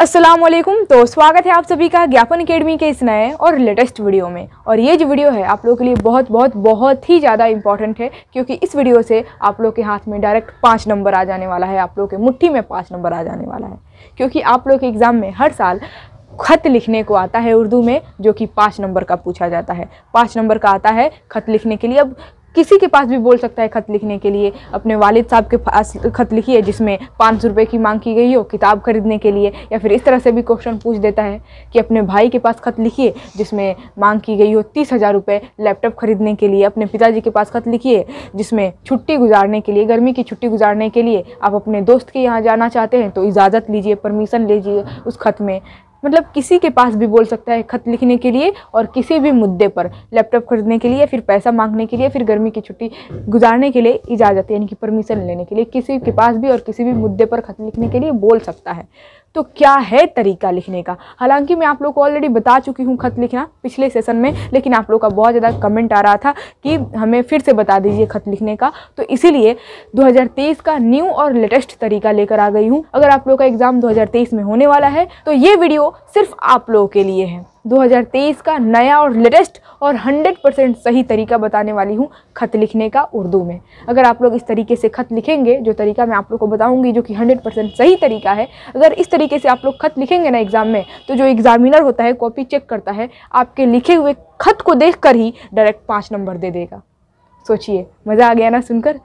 असलम तो स्वागत है आप सभी का ज्ञापन अकेडमी के इस नए और लेटेस्ट वीडियो में और ये जो वीडियो है आप लोगों के लिए बहुत बहुत बहुत ही ज़्यादा इंपॉर्टेंट है क्योंकि इस वीडियो से आप लोग के हाथ में डायरेक्ट पाँच नंबर आ जाने वाला है आप लोग के मुट्ठी में पाँच नंबर आ जाने वाला है क्योंकि आप लोग के एग्ज़ाम में हर साल खत लिखने को आता है उर्दू में जो कि पाँच नंबर का पूछा जाता है पाँच नंबर का आता है खत लिखने के लिए अब किसी के पास भी बोल सकता है ख़त लिखने के लिए अपने वालिद साहब के पास ख़त लिखिए जिसमें पाँच सौ रुपये की मांग की गई हो किताब खरीदने के लिए या फिर इस तरह से भी क्वेश्चन पूछ देता है कि अपने भाई के पास ख़त लिखिए जिसमें मांग की गई हो तीस हज़ार रुपये लैपटॉप खरीदने के लिए अपने पिताजी के पास ख़त लिखिए जिसमें छुट्टी गुजारने के लिए गर्मी की छुट्टी गुजारने के लिए आप अपने दोस्त के यहाँ जाना चाहते हैं तो इजाज़त लीजिए परमिशन लीजिए उस ख़त में मतलब किसी के पास भी बोल सकता है खत लिखने के लिए और किसी भी मुद्दे पर लैपटॉप खरीदने के लिए फिर पैसा मांगने के लिए फिर गर्मी की छुट्टी गुजारने के लिए इजाज़त यानी कि परमिशन लेने के लिए किसी के पास भी और किसी भी मुद्दे पर खत लिखने के लिए बोल सकता है तो क्या है तरीका लिखने का हालांकि मैं आप लोग को ऑलरेडी बता चुकी हूँ खत लिखना पिछले सेशन में लेकिन आप लोग का बहुत ज़्यादा कमेंट आ रहा था कि हमें फिर से बता दीजिए खत लिखने का तो इसीलिए 2023 का न्यू और लेटेस्ट तरीका लेकर आ गई हूँ अगर आप लोग का एग्ज़ाम दो में होने वाला है तो ये वीडियो सिर्फ आप लोगों के लिए है 2023 का नया और लेटेस्ट और 100 परसेंट सही तरीका बताने वाली हूँ ख़त लिखने का उर्दू में अगर आप लोग इस तरीके से ख़त लिखेंगे जो तरीका मैं आप लोग को बताऊँगी जो कि 100 परसेंट सही तरीका है अगर इस तरीके से आप लोग ख़त लिखेंगे ना एग्ज़ाम में तो जो एग्ज़ामिनर होता है कॉपी चेक करता है आपके लिखे हुए ख़त को देख कर ही डायरेक्ट पाँच नंबर दे देगा सोचिए मज़ा आ गया ना सुनकर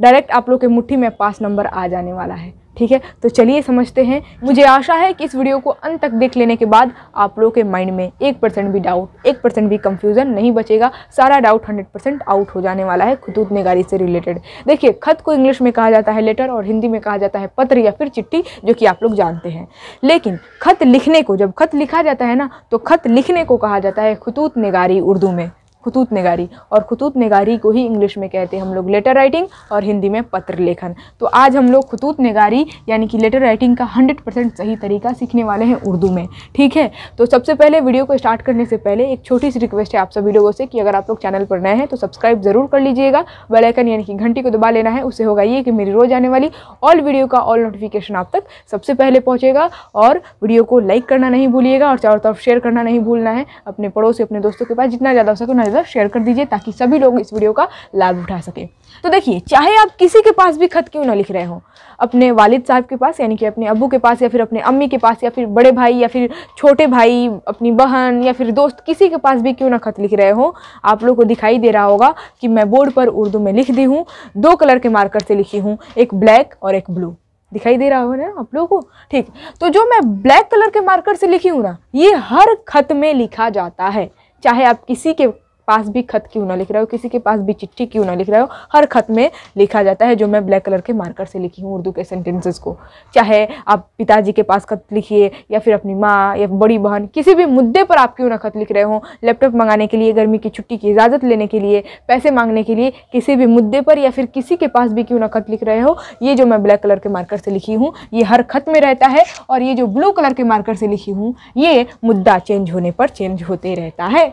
डायरेक्ट आप लोग के मुठ्ठी में पाँच नंबर आ जाने वाला है ठीक है तो चलिए समझते हैं मुझे आशा है कि इस वीडियो को अंत तक देख लेने के बाद आप लोगों के माइंड में एक परसेंट भी डाउट एक परसेंट भी कंफ्यूजन नहीं बचेगा सारा डाउट हंड्रेड परसेंट आउट हो जाने वाला है खतूत निगारी से रिलेटेड देखिए खत को इंग्लिश में कहा जाता है लेटर और हिंदी में कहा जाता है पत्र या फिर चिट्ठी जो कि आप लोग जानते हैं लेकिन खत लिखने को जब खत लिखा जाता है ना तो खत लिखने को कहा जाता है खतूत निगारी उर्दू में खतूत नगारी और खतूत नगारी को ही इंग्लिश में कहते हैं हम लोग लेटर राइटिंग और हिंदी में पत्र लेखन तो आज हम लोग खतूत नगारी यानी कि लेटर राइटिंग का 100 परसेंट सही तरीका सीखने वाले हैं उर्दू में ठीक है तो सबसे पहले वीडियो को स्टार्ट करने से पहले एक छोटी सी रिक्वेस्ट है आप सभी लोगों से कि अगर आप लोग चैनल पर नए हैं तो सब्सक्राइब ज़रूर कर लीजिएगा बेलाइकन यानी कि घंटी को दबा लेना है उससे होगा ये कि मेरी रोज़ आने वाली ऑल वीडियो का ऑल नोटिफिकेशन आप तक सबसे पहले पहुँचेगा और वीडियो को लाइक करना नहीं भूलिएगा और चारों तरफ शेयर करना नहीं भूलना है अपने पड़ोसी अपने दोस्तों के पास जितना ज़्यादा हो सके ज़्यादा से शेयर कर दीजिए ताकि सभी लोग इस वीडियो का लाभ उठा सकें तो देखिए चाहे आप किसी के पास भी खत क्यों ना लिख रहे हो अपने वालिद साहब के पास यानी कि अपने अबू के पास या फिर अपने अम्मी के पास या फिर बड़े भाई या फिर छोटे भाई अपनी बहन या फिर दोस्त किसी के पास भी क्यों ना खत लिख रहे हो आप लोगों को दिखाई दे रहा होगा कि मैं बोर्ड पर उर्दू में लिख दी हूँ दो कलर के मार्कर से लिखी हूँ एक ब्लैक और एक ब्लू दिखाई दे रहा हो ना आप लोगों को ठीक तो जो मैं ब्लैक कलर के मार्कर से लिखी हूँ ना ये हर खत में लिखा जाता है चाहे आप किसी के पास भी खत क्यों ना लिख रहे हो किसी के पास भी चिट्ठी क्यों ना लिख रहे हो हर खत में लिखा जाता है जो मैं ब्लैक कलर के मार्कर से लिखी हूँ उर्दू के सेंटेंसेस को चाहे आप पिताजी के पास खत लिखिए या फिर अपनी माँ या बड़ी बहन किसी भी मुद्दे पर आप क्यों ना खत लिख रहे हो लैपटॉप मंगाने के लिए गर्मी की छुट्टी की इजाज़त लेने के लिए पैसे मांगने के लिए किसी भी मुद्दे पर या फिर किसी के पास भी क्यों ना खत लिख रहे हो ये जो मैं ब्लैक कलर के मार्कर से लिखी हूँ ये हर खत में रहता है और ये जो ब्लू कलर के मार्कर से लिखी हूँ ये मुद्दा चेंज होने पर चेंज होते रहता है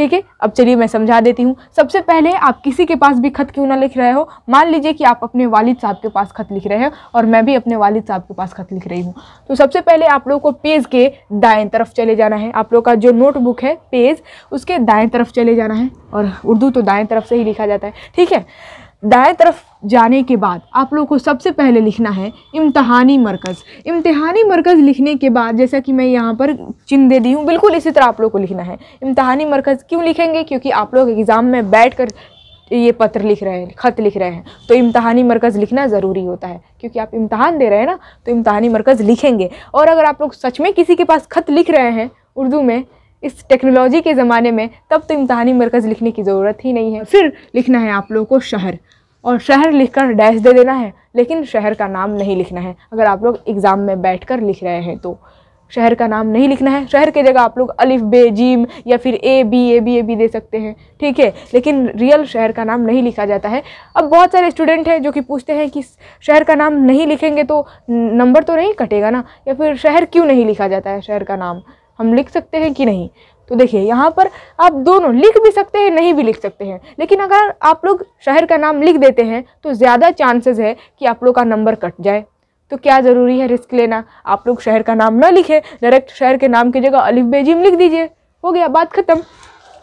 ठीक है अब चलिए मैं समझा देती हूँ सबसे पहले आप किसी के पास भी ख़त क्यों ना लिख रहे हो मान लीजिए कि आप अपने वालिद साहब के पास ख़त लिख रहे हो और मैं भी अपने वालिद साहब के पास ख़त लिख रही हूँ तो सबसे पहले आप लोगों को पेज के दाएँ तरफ चले जाना है आप लोगों का जो नोटबुक है पेज उसके दाएँ तरफ चले जाना है और उर्दू तो दाएँ तरफ से ही लिखा जाता है ठीक है दाएं तरफ जाने के बाद आप लोगों को सबसे पहले लिखना है इम्तहानी मरकज़ इम्तहानी मरकज़ लिखने के बाद जैसा कि मैं यहाँ पर चिन्ह दे दी हूँ बिल्कुल इसी तरह आप लोग को लिखना है इम्तहानी मरकज़ क्यों लिखेंगे क्योंकि आप लोग एग्ज़ाम में बैठ कर ये पत्र लिख रहे हैं ख़त लिख रहे हैं तो इम्तहानी मरकज़ लिखना ज़रूरी होता है क्योंकि आप इम्तहान दे रहे हैं ना तो इम्तहानी मरकज़ लिखेंगे और अगर आप लोग सच में किसी के पास ख़त लिख रहे हैं उर्दू में इस टेक्नोलॉजी के ज़माने में तब तो इम्तहानी मरकज़ लिखने की ज़रूरत ही नहीं है फिर लिखना है आप लोगों को शहर और शहर लिखकर डैश दे देना है लेकिन शहर का नाम नहीं लिखना है अगर आप लोग एग्ज़ाम में बैठकर लिख रहे हैं तो शहर का नाम नहीं लिखना है शहर की जगह आप लोग अलिफ बे जीम या फिर A B A B A B दे सकते हैं ठीक है लेकिन रियल शहर का नाम नहीं लिखा जाता है अब बहुत सारे स्टूडेंट हैं जो कि पूछते हैं कि शहर का नाम नहीं लिखेंगे तो नंबर तो नहीं कटेगा ना या फिर शहर क्यों नहीं लिखा जाता है शहर का नाम हम लिख सकते हैं कि नहीं तो देखिए यहाँ पर आप दोनों लिख भी सकते हैं नहीं भी लिख सकते हैं लेकिन अगर आप लोग शहर का नाम लिख देते हैं तो ज़्यादा चांसेस है कि आप लोग का नंबर कट जाए तो क्या ज़रूरी है रिस्क लेना आप लोग शहर का नाम ना लिखें डायरेक्ट शहर के नाम की जगह अलिफ बेजिम लिख दीजिए हो गया बात ख़त्म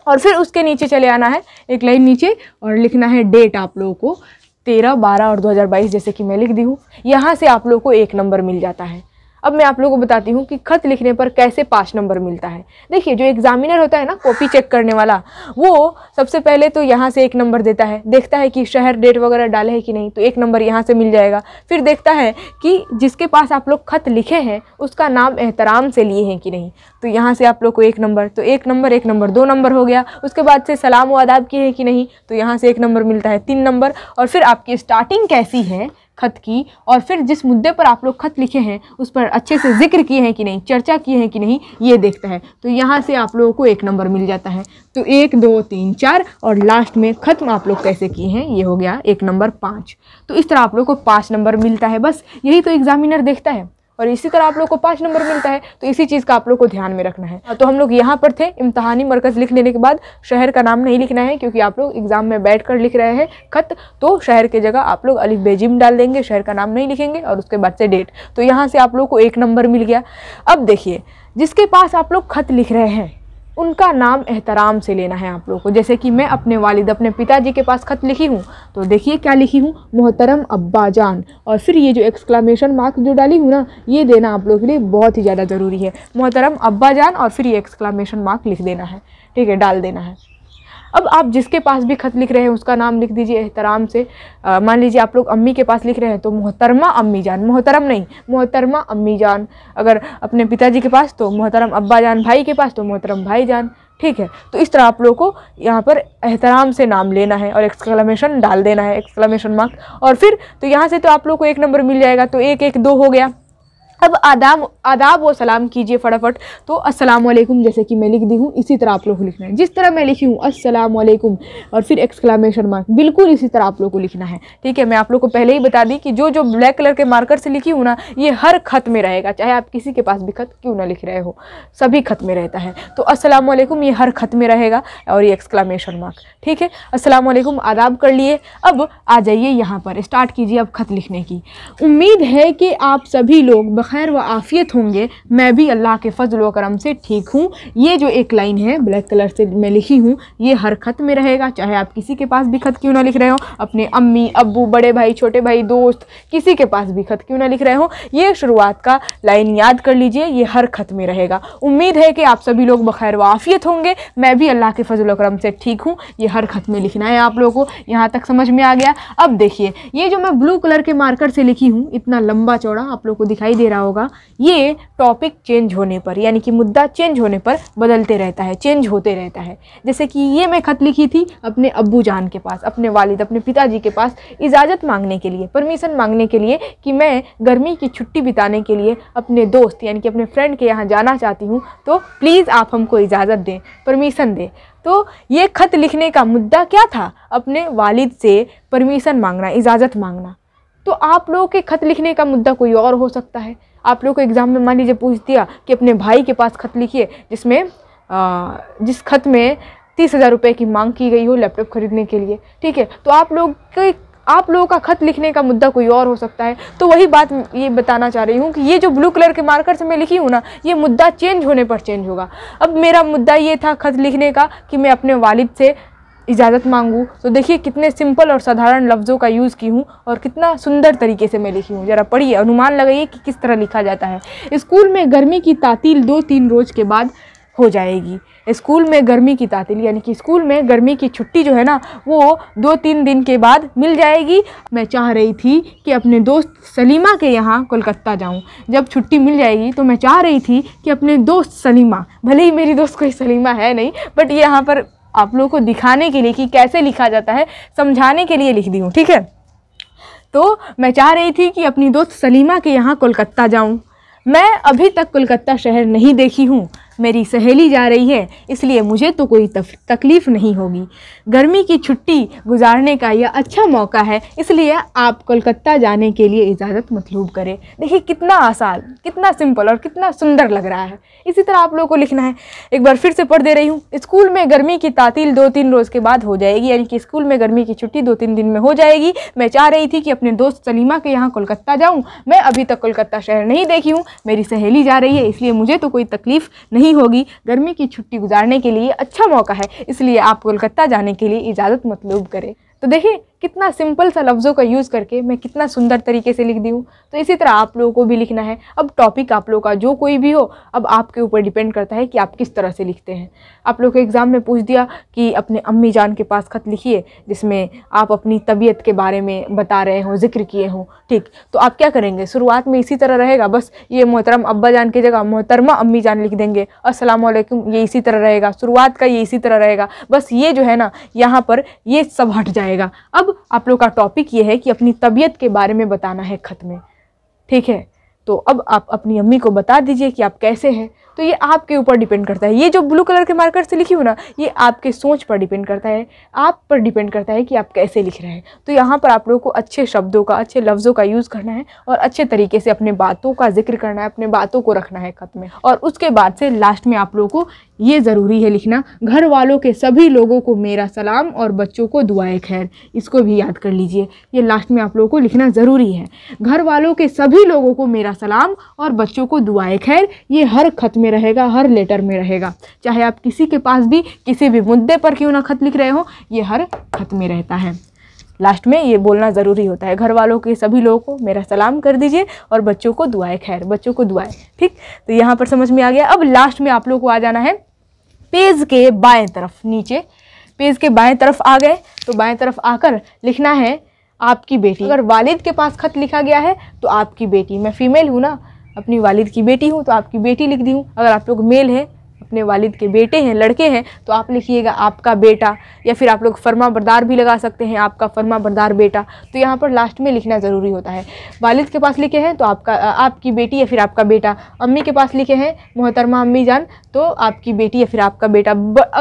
और फिर उसके नीचे चले आना है एक लाइन नीचे और लिखना है डेट आप लोगों को तेरह बारह और दो जैसे कि मैं लिख दी हूँ यहाँ से आप लोगों को एक नंबर मिल जाता है अब मैं आप लोगों को बताती हूँ कि खत लिखने पर कैसे पाँच नंबर मिलता है देखिए जो एग्जामिनर होता है ना कॉपी चेक करने वाला वो सबसे पहले तो यहाँ से एक नंबर देता है देखता है कि शहर डेट वगैरह डाले है कि नहीं तो एक नंबर यहाँ से मिल जाएगा फिर देखता है कि जिसके पास आप लोग खत लिखे हैं उसका नाम एहतराम से लिए हैं कि नहीं तो यहाँ से आप लोग को एक नंबर तो एक नंबर एक नंबर दो नंबर हो गया उसके बाद से सलाम व आदाब किए हैं कि नहीं तो यहाँ से एक नंबर मिलता है तीन नंबर और फिर आपकी स्टार्टिंग कैसी है खत की और फिर जिस मुद्दे पर आप लोग खत लिखे हैं उस पर अच्छे से जिक्र किए हैं कि नहीं चर्चा किए हैं कि नहीं ये देखता है तो यहाँ से आप लोगों को एक नंबर मिल जाता है तो एक दो तीन चार और लास्ट में ख़त्म आप लोग कैसे किए हैं ये हो गया एक नंबर पाँच तो इस तरह आप लोग को पाँच नंबर मिलता है बस यही तो एग्ज़ामिनर देखता है और इसी तरह आप लोग को पाँच नंबर मिलता है तो इसी चीज़ का आप लोग को ध्यान में रखना है तो हम लोग यहाँ पर थे इम्तहानी मरकज़ लिख लेने के बाद शहर का नाम नहीं लिखना है क्योंकि आप लोग एग्ज़ाम में बैठ कर लिख रहे हैं खत तो शहर की जगह आप लोग अलिफ बेजिम डाल देंगे शहर का नाम नहीं लिखेंगे और उसके बाद से डेट तो यहाँ से आप लोग को एक नंबर मिल गया अब देखिए जिसके पास आप लोग खत लिख रहे हैं उनका नाम एहतराम से लेना है आप लोगों को जैसे कि मैं अपने वालिद अपने पिताजी के पास ख़त लिखी हूँ तो देखिए क्या लिखी हूँ मोहतरम अब्बा जान और फिर ये जो एक्सक्लामेशन मार्क जो डाली हूँ ना ये देना आप लोगों के लिए बहुत ही ज़्यादा ज़रूरी है मोहतरम अब्बा जान और फिर ये एक्सक्लामेशन मार्क लिख देना है ठीक है डाल देना है अब आप जिसके पास भी ख़त लिख रहे हैं उसका नाम लिख दीजिए एहतराम से मान लीजिए आप लोग अम्मी के पास लिख रहे हैं तो मोहतरमा अम्मी जान मोहतरम नहीं मोहतरमा अम्मी जान अगर अपने पिताजी के पास तो मोहतरम अब्बा जान भाई के पास तो मोहतरम भाई जान ठीक है तो इस तरह आप लोगों को यहाँ पर एहतराम से नाम लेना है और एक्सक्लेमेशन डाल देना है एक्सक्लेमेशन मार्क और फिर तो यहाँ से तो आप लोग को एक नंबर मिल जाएगा तो एक एक दो हो गया अब आदाब आदाब व सलाम कीजिए फटाफट तो अस्सलाम वालेकुम जैसे कि मैं लिख दी हूँ इसी तरह आप लोग को लिखना है जिस तरह मैं लिखी हूँ अस्सलाम वालेकुम और फिर एक्सक्लामेशन मार्क बिल्कुल इसी तरह आप लोग को लिखना है ठीक है मैं आप लोग को पहले ही बता दी कि जो जो ब्लैक कलर के मार्कर से लिखी हूँ ना ये हर खत में रहेगा चाहे आप किसी के पास भी खत क्यों ना लिख रहे हो सभी खत में रहता है तो अस्सलाम वालेकुम ये हर खत में रहेगा और ये एक्सक्लामेशन मार्क ठीक है अस्सलाम वालेकुम आदाब कर लिए अब आ जाइए यहाँ पर स्टार्ट कीजिए अब खत लिखने की उम्मीद है कि आप सभी लोग बखैर व आफ़ियत होंगे मैं भी अल्लाह के फ़जल व करम से ठीक हूँ ये जो एक लाइन है ब्लैक कलर से मैं लिखी हूँ ये हर खत में रहेगा चाहे आप किसी के पास भी खत क्यों ना लिख रहे हो अपने अम्मी अबू बड़े भाई छोटे भाई दोस्त किसी के पास भी खत क्यों ना लिख रहे हो ये शुरुआत का लाइन याद कर लीजिए ये हर खत में रहेगा उम्मीद है कि आप सभी लोग बखैर व आफियत होंगे मैं भी अल्लाह के फजल करम से ठीक हूँ ये हर खत में लिखना है आप लोगों को यहाँ तक समझ में आ गया अब देखिए ये जो मैं ब्लू कलर के मार्कर से लिखी हूँ इतना लंबा चौड़ा आप लोग को दिखाई दे रहा क्या होगा ये टॉपिक चेंज होने पर यानी कि मुद्दा चेंज होने पर बदलते रहता है चेंज होते रहता है जैसे कि ये मैं ख़त लिखी थी अपने अब्बू जान के पास अपने वालिद अपने पिताजी के पास इजाज़त मांगने के लिए परमिशन मांगने के लिए कि मैं गर्मी की छुट्टी बिताने के लिए अपने दोस्त यानी कि अपने फ्रेंड के यहाँ जाना चाहती हूँ तो प्लीज़ आप हमको इजाज़त दें परमिशन दें तो ये ख़त लिखने का मुद्दा क्या था अपने वालिद से परमिशन मांगना इजाज़त मांगना तो आप लोगों के खत लिखने का मुद्दा कोई और हो सकता है आप लोग को एग्ज़ाम में मान लीजिए पूछ दिया कि अपने भाई के पास खत लिखिए जिसमें आ, जिस खत में तीस हज़ार रुपये की मांग की गई हो लैपटॉप खरीदने के लिए ठीक है तो आप लोग के आप लोगों का खत लिखने का मुद्दा कोई और हो सकता है तो वही बात ये बताना चाह रही हूँ कि ये जो ब्लू कलर के मार्कर से मैं लिखी हूँ ना ये मुद्दा चेंज होने पर चेंज होगा अब मेरा मुद्दा ये था खत लिखने का कि मैं अपने वालिद से इजाज़त मांगूँ तो देखिए कितने सिंपल और साधारण लफ्ज़ों का यूज़ की हूँ और कितना सुंदर तरीके से मैं लिखी हूँ ज़रा पढ़िए अनुमान लगाइए कि किस तरह लिखा जाता है स्कूल में गर्मी की तातील दो तीन रोज़ के बाद हो जाएगी स्कूल में गर्मी की तातील यानी कि स्कूल में गर्मी की छुट्टी जो है ना वो दो तीन दिन के बाद मिल जाएगी मैं चाह रही थी कि अपने दोस्त सलीमा के यहाँ कोलकाता जाऊँ जब छुट्टी मिल जाएगी तो मैं चाह रही थी कि अपने दोस्त सलीमा भले ही मेरी दोस्त कोई सलीमा है नहीं बट यहाँ पर आप लोगों को दिखाने के लिए कि कैसे लिखा जाता है समझाने के लिए लिख दी हूँ ठीक है तो मैं चाह रही थी कि अपनी दोस्त सलीमा के यहाँ कोलकाता जाऊँ मैं अभी तक कोलकाता शहर नहीं देखी हूँ मेरी सहेली जा रही है इसलिए मुझे तो कोई तकलीफ़ नहीं होगी गर्मी की छुट्टी गुजारने का यह अच्छा मौका है इसलिए आप कोलकाता जाने के लिए इजाज़त मतलूब करें देखिए कितना आसान कितना सिंपल और कितना सुंदर लग रहा है इसी तरह आप लोगों को लिखना है एक बार फिर से पढ़ दे रही हूँ स्कूल में गर्मी की तातील दो तीन रोज़ के बाद हो जाएगी यानी कि स्कूल में गर्मी की छुट्टी दो तीन दिन में हो जाएगी मैं चाह रही थी कि अपने दोस्त सलीमा के यहाँ कोलकाता जाऊँ मैं अभी तक कोलकाता शहर नहीं देखी हूँ मेरी सहेली जा रही है इसलिए मुझे तो कोई तकलीफ़ नहीं नहीं होगी गर्मी की छुट्टी गुजारने के लिए अच्छा मौका है इसलिए आप कोलकाता जाने के लिए इजाज़त मतलूब करें तो देखिए कितना सिंपल सा लफ्ज़ों का यूज़ करके मैं कितना सुंदर तरीके से लिख दी हूँ तो इसी तरह आप लोगों को भी लिखना है अब टॉपिक आप लोगों का जो कोई भी हो अब आपके ऊपर डिपेंड करता है कि आप किस तरह से लिखते हैं आप लोग को एग्ज़ाम में पूछ दिया कि अपने अम्मी जान के पास ख़त लिखिए जिसमें आप अपनी तबीयत के बारे में बता रहे हों जिक्र किए हों ठीक तो आप क्या करेंगे शुरुआत में इसी तरह रहेगा बस ये मोहतरम अब्बा जान की जगह मोहतरमा अम्मी जान लिख देंगे असलकुम ये इसी तरह रहेगा शुरुआत का ये इसी तरह रहेगा बस ये जो है ना यहाँ पर ये सब हट जाएगा अब अब आप लोग का टॉपिक ये है कि अपनी तबीयत के बारे में बताना है ख़त में ठीक है तो अब आप अपनी अम्मी को बता दीजिए कि आप कैसे हैं तो ये आपके ऊपर डिपेंड करता है ये जो ब्लू कलर के मार्कर से लिखी हो ना ये आपके सोच पर डिपेंड करता है आप पर डिपेंड करता है कि आप कैसे लिख रहे हैं तो यहाँ पर आप लोगों को अच्छे शब्दों का अच्छे लफ्ज़ों का यूज़ करना है और अच्छे तरीके से अपने बातों का जिक्र करना है अपने बातों को रखना है खत में और उसके बाद से लास्ट में आप लोगों को ये ज़रूरी है लिखना घर वालों के सभी लोगों को मेरा सलाम और बच्चों को दुआए खैर इसको भी याद कर लीजिए ये लास्ट में आप लोगों को लिखना ज़रूरी है घर वालों के सभी लोगों को मेरा सलाम और बच्चों को दुआए खैर ये हर खत में रहेगा हर लेटर में रहेगा चाहे आप किसी के पास भी किसी भी मुद्दे पर क्यों ना खत लिख रहे हो ये हर खत में रहता है लास्ट में ये बोलना ज़रूरी होता है घर वालों के सभी लोगों को मेरा सलाम कर दीजिए और बच्चों को दुआए खैर बच्चों को दुआएं ठीक तो यहाँ पर समझ में आ गया अब लास्ट में आप लोगों को आ जाना है पेज के बाएं तरफ नीचे पेज के बाएं तरफ आ गए तो बाएं तरफ आकर लिखना है आपकी बेटी अगर वालिद के पास ख़त लिखा गया है तो आपकी बेटी मैं फ़ीमेल हूँ ना अपनी वालिद की बेटी हूँ तो आपकी बेटी लिख दी हूँ अगर आप लोग मेल है अपने वालिद के बेटे हैं लड़के हैं तो आप लिखिएगा आपका बेटा या फिर आप लोग फर्मा बरदार भी लगा सकते हैं आपका फर्मा बरदार बेटा तो यहाँ पर लास्ट में लिखना ज़रूरी होता है वालिद के पास लिखे हैं तो आपका आपकी बेटी या फिर आपका बेटा अम्मी के पास लिखे हैं मोहतरमा अम्मी जान तो आपकी बेटी या फिर आपका बेटा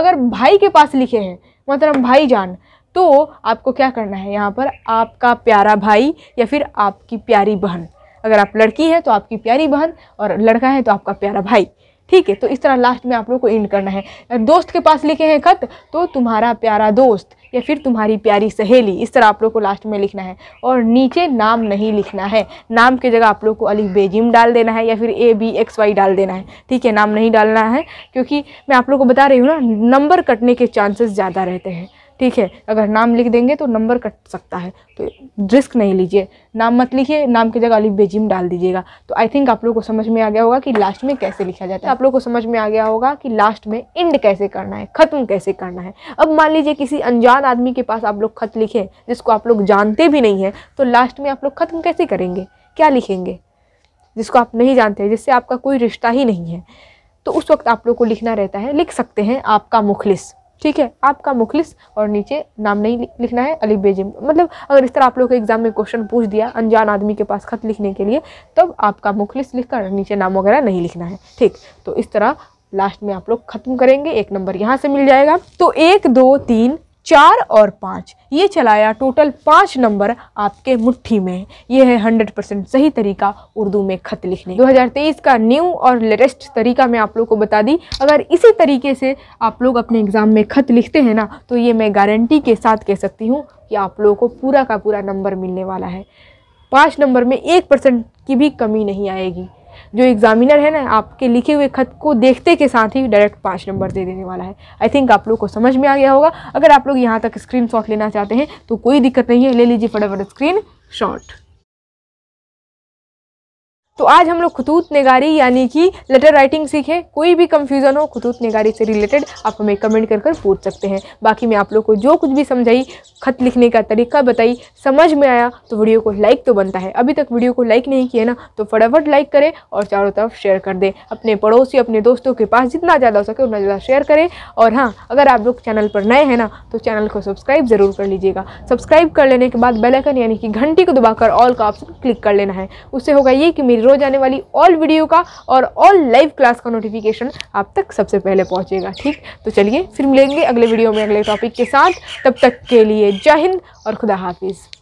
अगर भाई के पास लिखे हैं मोहतरम भाई जान तो आपको क्या करना है यहाँ पर आपका प्यारा भाई या फिर आपकी प्यारी बहन अगर आप लड़की हैं तो आपकी प्यारी बहन और लड़का है तो आपका प्यारा भाई ठीक है तो इस तरह लास्ट में आप लोग को इंड करना है दोस्त के पास लिखे हैं खत तो तुम्हारा प्यारा दोस्त या फिर तुम्हारी प्यारी सहेली इस तरह आप लोग को लास्ट में लिखना है और नीचे नाम नहीं लिखना है नाम की जगह आप लोग को अली बेजिम डाल देना है या फिर ए बी एक्स वाई डाल देना है ठीक है नाम नहीं डालना है क्योंकि मैं आप लोग को बता रही हूँ ना नंबर कटने के चांसेस ज़्यादा रहते हैं ठीक है अगर नाम लिख देंगे तो नंबर कट सकता है तो रिस्क नहीं लीजिए नाम मत लिखिए नाम की जगह अली बेजिम डाल दीजिएगा तो आई थिंक आप लोग को समझ में आ गया होगा कि लास्ट में कैसे लिखा जाता है आप लोग को समझ में आ गया होगा कि लास्ट में इंड कैसे करना है ख़त्म कैसे करना है अब मान लीजिए किसी अनजान आदमी के पास आप लोग खत लिखे जिसको आप लोग जानते भी नहीं हैं तो लास्ट में आप लोग ख़त्म कैसे करेंगे क्या लिखेंगे जिसको आप नहीं जानते जिससे आपका कोई रिश्ता ही नहीं है तो उस वक्त आप लोग को लिखना रहता है लिख सकते हैं आपका मुखलिस ठीक है आपका मुखलिस और नीचे नाम नहीं लिखना है अली बेजिम मतलब अगर इस तरह आप लोग के एग्ज़ाम में क्वेश्चन पूछ दिया अनजान आदमी के पास ख़त लिखने के लिए तब आपका मुखलिस लिखकर नीचे नाम वगैरह नहीं लिखना है ठीक तो इस तरह लास्ट में आप लोग ख़त्म करेंगे एक नंबर यहाँ से मिल जाएगा तो एक दो तीन चार और पाँच ये चलाया टोटल पाँच नंबर आपके मुट्ठी में है ये है हंड्रेड परसेंट सही तरीका उर्दू में ख़त लिखने 2023 का न्यू और लेटेस्ट तरीका मैं आप लोग को बता दी अगर इसी तरीके से आप लोग अपने एग्ज़ाम में ख़त लिखते हैं ना तो ये मैं गारंटी के साथ कह सकती हूँ कि आप लोगों को पूरा का पूरा नंबर मिलने वाला है पाँच नंबर में एक परसेंट की भी कमी नहीं आएगी जो एग्ज़ामिनर है ना आपके लिखे हुए खत को देखते के साथ ही डायरेक्ट पाँच नंबर दे देने वाला है आई थिंक आप लोग को समझ में आ गया होगा अगर आप लोग यहाँ तक स्क्रीन लेना चाहते हैं तो कोई दिक्कत नहीं है ले लीजिए फटाफट स्क्रीन शॉट तो आज हम लोग खतूत नगारी यानी कि लेटर राइटिंग सीखें कोई भी कंफ्यूज़न हो खतूत नगारी से रिलेटेड आप हमें कमेंट कर कर पूछ सकते हैं बाकी मैं आप लोग को जो कुछ भी समझाई खत लिखने का तरीका बताई समझ में आया तो वीडियो को लाइक तो बनता है अभी तक वीडियो को लाइक नहीं किया ना तो फटाफट लाइक करें और चारों तरफ शेयर कर दें अपने पड़ोसी अपने दोस्तों के पास जितना ज़्यादा हो सके उतना ज़्यादा शेयर करें और हाँ अगर आप लोग चैनल पर नए हैं ना तो चैनल को सब्सक्राइब ज़रूर कर लीजिएगा सब्सक्राइब कर लेने के बाद बेलाइकन यानी कि घंटी को दबाकर ऑल का ऑप्शन क्लिक कर लेना है उससे होगा ये कि मेरी रोज आने वाली ऑल वीडियो का और ऑल लाइव क्लास का नोटिफिकेशन आप तक सबसे पहले पहुँचेगा ठीक तो चलिए फिर मिलेंगे अगले वीडियो में अगले टॉपिक के साथ तब तक के लिए जय हिंद और खुदा हाफिज़